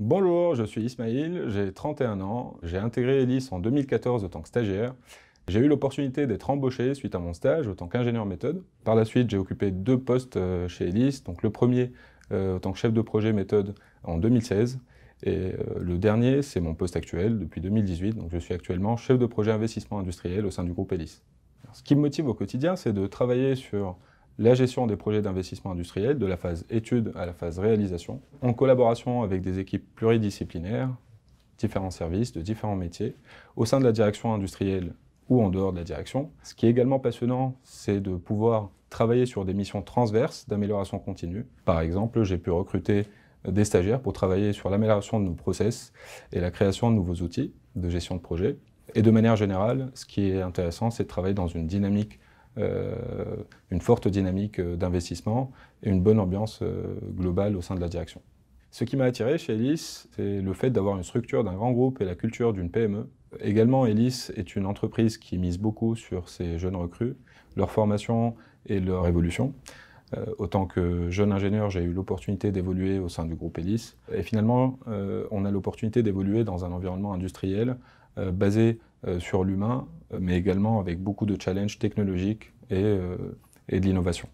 Bonjour, je suis Ismail, j'ai 31 ans, j'ai intégré ELIS en 2014 en tant que stagiaire. J'ai eu l'opportunité d'être embauché suite à mon stage en tant qu'ingénieur méthode. Par la suite, j'ai occupé deux postes euh, chez ELIS, donc le premier euh, en tant que chef de projet méthode en 2016 et euh, le dernier, c'est mon poste actuel depuis 2018, donc je suis actuellement chef de projet investissement industriel au sein du groupe ELIS. ce qui me motive au quotidien, c'est de travailler sur la gestion des projets d'investissement industriel, de la phase étude à la phase réalisation, en collaboration avec des équipes pluridisciplinaires, différents services, de différents métiers, au sein de la direction industrielle ou en dehors de la direction. Ce qui est également passionnant, c'est de pouvoir travailler sur des missions transverses d'amélioration continue. Par exemple, j'ai pu recruter des stagiaires pour travailler sur l'amélioration de nos process et la création de nouveaux outils de gestion de projet. Et de manière générale, ce qui est intéressant, c'est de travailler dans une dynamique euh, une forte dynamique euh, d'investissement et une bonne ambiance euh, globale au sein de la direction. Ce qui m'a attiré chez Elis, c'est le fait d'avoir une structure d'un grand groupe et la culture d'une PME. Également, Elis est une entreprise qui mise beaucoup sur ses jeunes recrues, leur formation et leur évolution. autant que jeune ingénieur, j'ai eu l'opportunité d'évoluer au sein du groupe Elis. Et finalement, on a l'opportunité d'évoluer dans un environnement industriel basé euh, sur l'humain, euh, mais également avec beaucoup de challenges technologiques et, euh, et de l'innovation.